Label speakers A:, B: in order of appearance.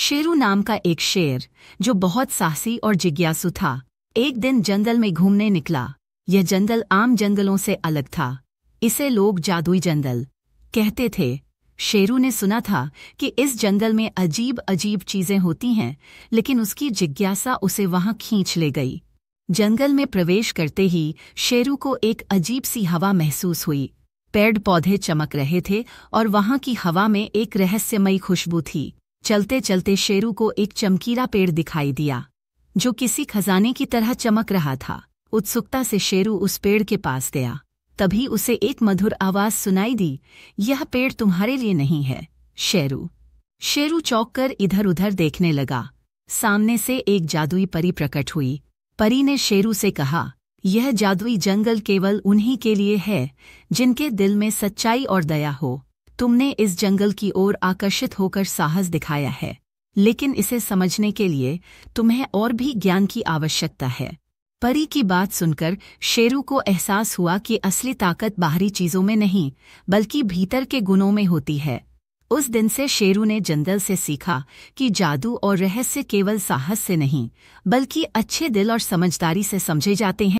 A: शेरू नाम का एक शेर जो बहुत साहसी और जिज्ञासु था एक दिन जंगल में घूमने निकला यह जंगल आम जंगलों से अलग था इसे लोग जादुई जंगल कहते थे शेरू ने सुना था कि इस जंगल में अजीब अजीब चीजें होती हैं लेकिन उसकी जिज्ञासा उसे वहां खींच ले गई जंगल में प्रवेश करते ही शेरू को एक अजीब सी हवा महसूस हुई पेड़ पौधे चमक रहे थे और वहां की हवा में एक रहस्यमयी खुशबू थी चलते चलते शेरू को एक चमकीला पेड़ दिखाई दिया जो किसी खजाने की तरह चमक रहा था उत्सुकता से शेरू उस पेड़ के पास गया तभी उसे एक मधुर आवाज सुनाई दी यह पेड़ तुम्हारे लिए नहीं है शेरू शेरू चौक कर इधर उधर देखने लगा सामने से एक जादुई परी प्रकट हुई परी ने शेरू से कहा यह जादुई जंगल केवल उन्हीं के लिए है जिनके दिल में सच्चाई और दया हो तुमने इस जंगल की ओर आकर्षित होकर साहस दिखाया है लेकिन इसे समझने के लिए तुम्हें और भी ज्ञान की आवश्यकता है परी की बात सुनकर शेरू को एहसास हुआ कि असली ताकत बाहरी चीजों में नहीं बल्कि भीतर के गुणों में होती है उस दिन से शेरू ने जंगल से सीखा कि जादू और रहस्य केवल साहस से नहीं बल्कि अच्छे दिल और समझदारी से समझे जाते हैं